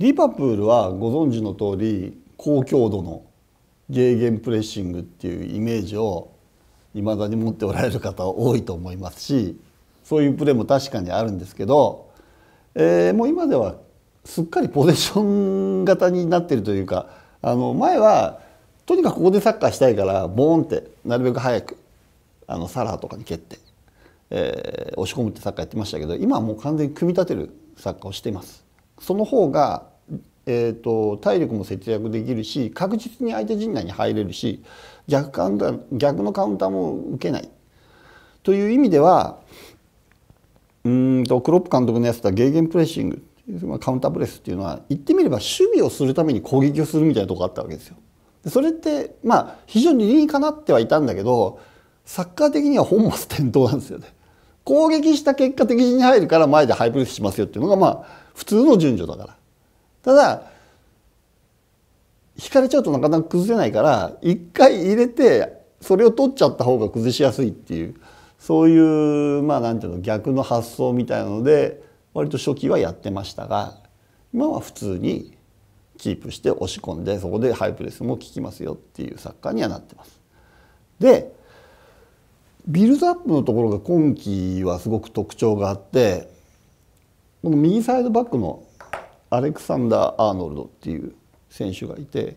リバプールはご存知の通り高強度のゲーゲンプレッシングっていうイメージをいまだに持っておられる方は多いと思いますしそういうプレーも確かにあるんですけど、えー、もう今ではすっかりポゼッション型になってるというかあの前はとにかくここでサッカーしたいからボーンってなるべく早くあのサラーとかに蹴って、えー、押し込むってサッカーやってましたけど今はもう完全に組み立てるサッカーをしています。その方が、えーと、体力も節約できるし確実に相手陣内に入れるし逆カウンター逆のカウンターも受けないという意味ではうんとクロップ監督のやつはゲーゲンプレッシングカウンタープレスっていうのは言ってみれば守備をするために攻撃をするみたいなとこがあったわけですよ。それってまあ非常に理にかなってはいたんだけどサッカー的には本末転倒なんですよね。攻撃した結果敵陣に入るから前でハイプレスしますよっていうのがまあ普通の順序だからただ引かれちゃうとなかなか崩せないから一回入れてそれを取っちゃった方が崩しやすいっていうそういうまあ何ていうの逆の発想みたいなので割と初期はやってましたが今は普通にキープして押し込んでそこでハイプレスも効きますよっていう作家にはなってます。でビルドアップのところが今期はすごく特徴があってこの右サイドバックのアレクサンダー・アーノルドっていう選手がいて、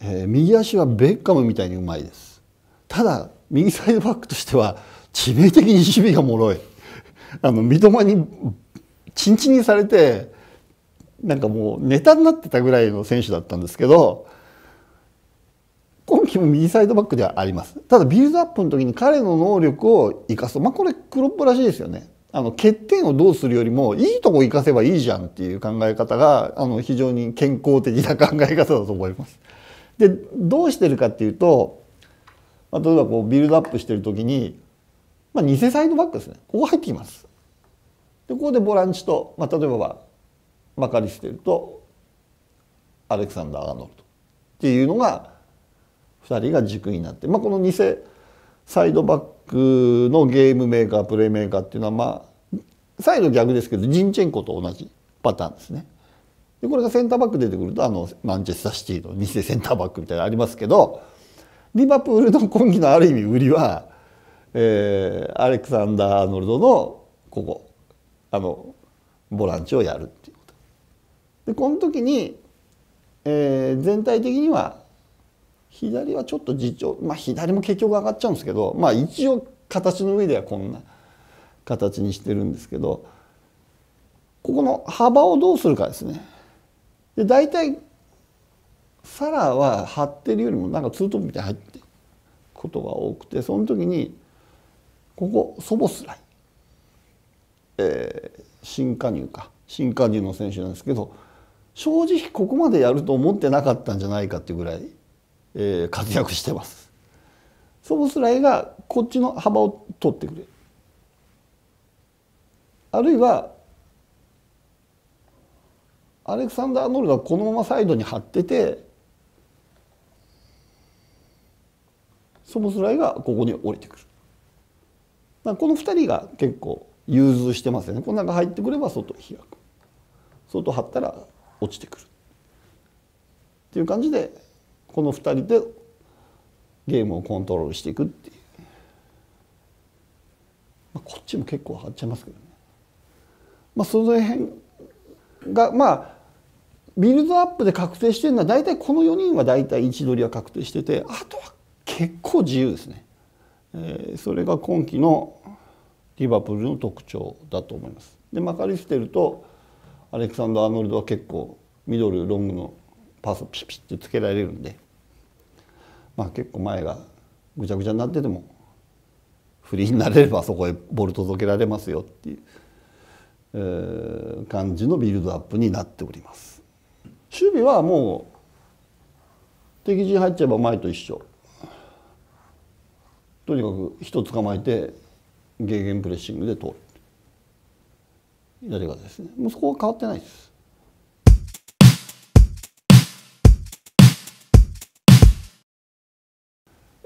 えー、右足はベッカムみたいにうまいですただ右サイドバックとしては致命的に守備が脆い あの三笘にチンチンにされてなんかもうネタになってたぐらいの選手だったんですけど今季も右サイドバックではありますただビルドアップの時に彼の能力を生かすとまあこれクロップらしいですよねあの欠点をどうするよりもいいとこ生かせばいいじゃんっていう考え方があの非常に健康的な考え方だと思います。でどうしてるかっていうと、まあ、例えばこうビルドアップしてる時に、まあ、偽サイドバックですねここ入ってきます。でここでボランチと、まあ、例えばマカリステルとアレクサンダー・アーノルドっていうのが2人が軸になって、まあ、この偽サイドバッククのゲームメーカープレイメーカーっていうのはまあ再度逆ですけどジンチェンコと同じパターンですね。でこれがセンターバック出てくるとあのマンチェスターシティの偽センターバックみたいなのありますけどリバプールの今季のある意味売りは、えー、アレクサンダー・アーノルドのここあのボランチをやるっていうこと。でこの時に、えー、全体的には左はちょっと自重まあ左も結局上がっちゃうんですけどまあ一応形の上ではこんな形にしてるんですけどここの幅をどうするかですね。で大体サラは張ってるよりもなんかツートップみたいに入ってることが多くてその時にここソボスライ、えー、新加入か新加入の選手なんですけど正直ここまでやると思ってなかったんじゃないかっていうぐらいえー、活躍してますソボスライがこっちの幅を取ってくれあるいはアレクサンダー・ノルドはこのままサイドに張っててソボスライがここに降りてくるこの2人が結構融通してますよねこの中入ってくれば外開く外張ったら落ちてくるっていう感じでこの2人でゲームをコントロールしていくっていう、まあ、こっちも結構張っちゃいますけどね、まあ、その辺がまあビルドアップで確定してるのは大体この4人は大体位置取りは確定しててあとは結構自由ですね、えー、それが今季のリバプールの特徴だと思いますでマカリステルとアレクサンド・アーノルドは結構ミドルロングのパスをピシピシってつけられるんでまあ、結構前がぐちゃぐちゃになっててもフリーになれればそこへボルト届けられますよっていう、えー、感じのビルドアップになっております。守備はもう敵陣入っちゃえば前と一緒とにかく人捕まえてゲーゲンプレッシングで通る左側ですねもうそこは変わってないです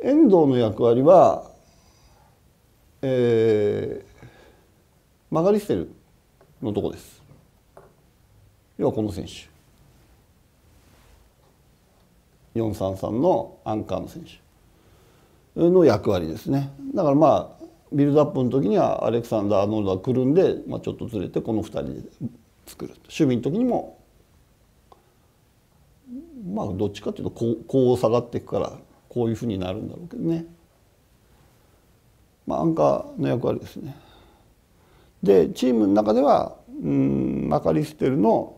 遠藤の役割は、えー、マガリステルのとこです要はこの選手433のアンカーの選手の役割ですねだからまあビルドアップの時にはアレクサンダー・アーノルドがくるんで、まあ、ちょっとずれてこの2人で作る守備の時にもまあどっちかっていうとこうこう下がっていくからこういうふうになるんだろうけどね。まあ、アンカーの役割ですね。でチームの中ではうんマカリステルの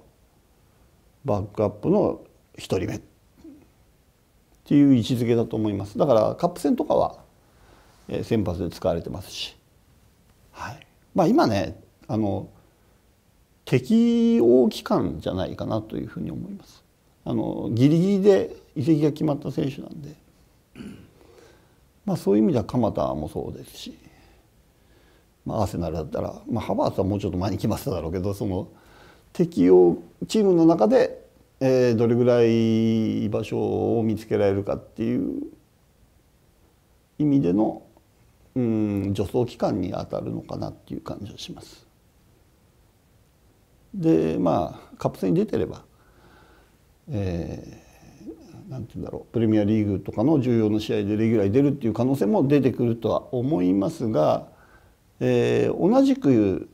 バックアップの1人目っていう位置づけだと思いますだからカップ戦とかは先発で使われてますし、はい、まあ今ねあの適応期間じゃないかなというふうに思います。あのギリギリで移籍が決まった選手なんでまあ、そういう意味では鎌田もそうですし、まあ、アーセナルだったら、まあ、ハバーツはもうちょっと前に来ましただろうけどその適応チームの中で、えー、どれぐらい居場所を見つけられるかっていう意味での、うん、助走期間に当たるのかなっていう感じがします。でまあカップ戦に出てれば、えーなんて言うんだろうプレミアリーグとかの重要な試合でレギュラーに出るっていう可能性も出てくるとは思いますが、えー、同じく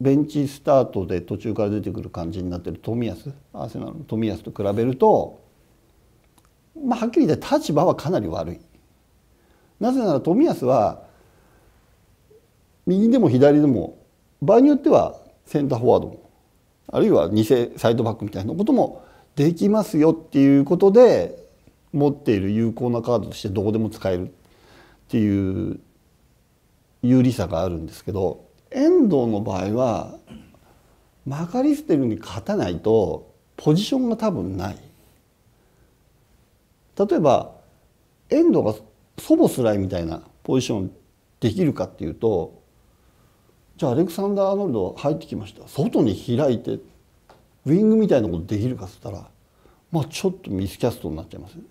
ベンチスタートで途中から出てくる感じになってる冨安アーセナルの冨安と比べると、まあ、はっきり言って立場はかなり悪い。なぜなら冨安は右でも左でも場合によってはセンターフォワードあるいは偽サイドバックみたいなこともできますよっていうことで持っている有効なカードとしてどこでも使えるっていう有利さがあるんですけど遠藤の場合はマカリステルに勝たないとポジションが多分ない例えば遠藤が祖母スライみたいなポジションできるかっていうとじゃあアレクサンダー・アーノルド入ってきました外に開いてウイングみたいなことできるかっつったらまあちょっとミスキャストになっちゃいますよね。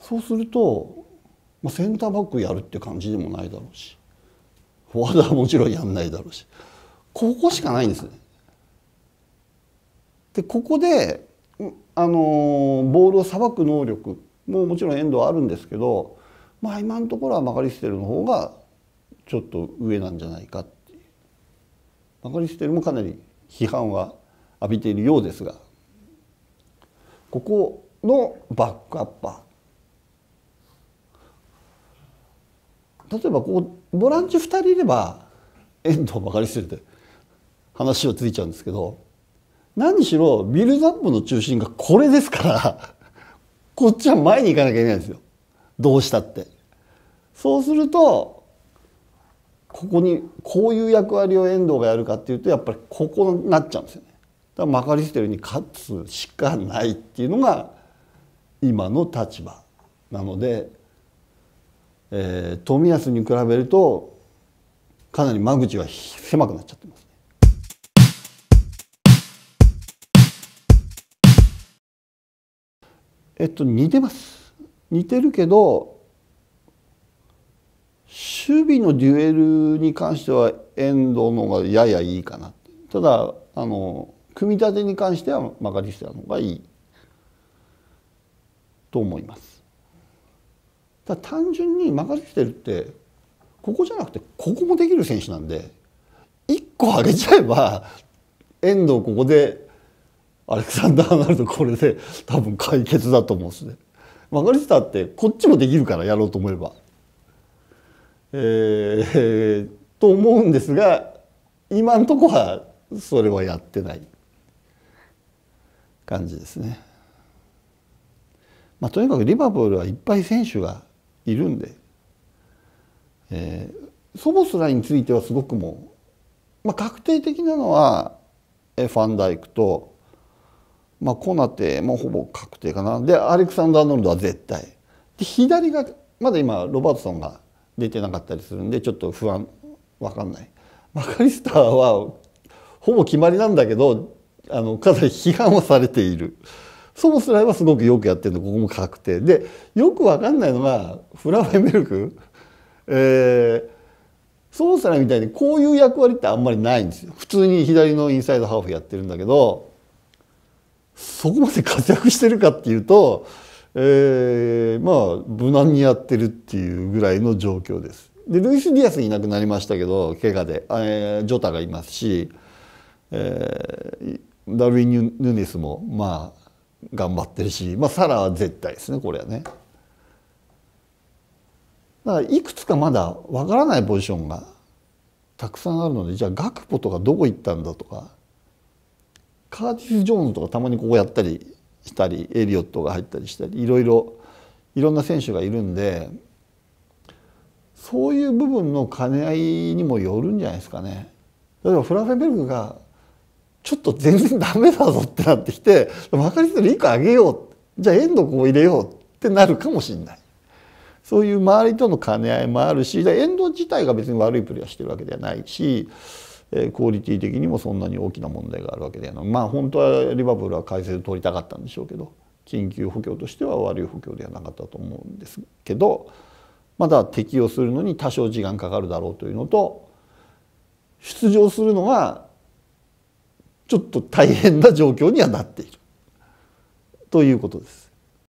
そうすると、まあ、センターバックやるって感じでもないだろうしフォワードはもちろんやんないだろうしここしかないんですね。でここであのボールをさばく能力ももちろん遠藤はあるんですけど、まあ、今のところはマカリステルの方がちょっと上なんじゃないかっアカリステルもかなり批判は浴びているようですがここのバックアッパー例えばこうボランチ2人いれば遠藤ばかりステるって話はついちゃうんですけど何しろビルドアップの中心がこれですからこっちは前に行かなきゃいけないんですよどうしたって。そうするとここにこういう役割を遠藤がやるかっていうとやっぱりここになっちゃうんですよね。だからマカリステルに勝つしかないっていうのが今の立場なので、えー、富安に比べるとかなり間口は狭くなっちゃってます。えっと、似てます似てるけど守備のデュエルに関しては遠藤の方がややいいかなただあの組み立てに関してはマカリステの方がいいと思いますただ単純にマカリステルってここじゃなくてここもできる選手なんで1個上げちゃえば遠藤ここでアレクサンダー・アナルドこれで多分解決だと思うんですね。マカリスターってこっちもできるからやろうと思えば。えー、と思うんですが今んとこはそれはやってない感じですね。まあ、とにかくリバプールはいっぱい選手がいるんで、えー、ソボスラについてはすごくもう、まあ、確定的なのはファンダイクと、まあ、コナテもほぼ確定かなでアレクサンダー・ノルドは絶対で左がまだ今ロバートソンが出てなかったりするんでちょっと不安わかんないマカリスターはほぼ決まりなんだけどあのかなり批判をされているソボスライはすごくよくやってるのここも確定でよく分かんないのがフラワイメルク、えー、ソボスライみたいにこういう役割ってあんまりないんですよ普通に左のインサイドハーフやってるんだけどそこまで活躍してるかっていうとえー、まあ無難にやってるっていうぐらいの状況です。でルイス・ディアスいなくなりましたけど怪我で、えー、ジョタがいますし、えー、ダルィン・ヌネスもまあ頑張ってるし、まあ、サラは絶対ですねこれはね。だからいくつかまだわからないポジションがたくさんあるのでじゃあガクポとかどこ行ったんだとかカーティス・ジョーンズとかたまにここやったりしたりエリオットが入ったりしたりいろいろいろんな選手がいるんでそういう部分の兼ね合いにもよるんじゃないですかね。例えばフラフェンベルグがちょっと全然ダメだぞってなってきて分かりづらい1個あげようじゃあ遠藤君を入れようってなるかもしれない。そういう周りとの兼ね合いもあるし遠藤自体が別に悪いプレーはしてるわけではないしえクオリティ的にもそんなに大きな問題があるわけでまあ本当はリバプールは改正取りたかったんでしょうけど緊急補強としては悪い補強ではなかったと思うんですけどまだ適用するのに多少時間かかるだろうというのと出場するのがちょっと大変な状況にはなっているということです。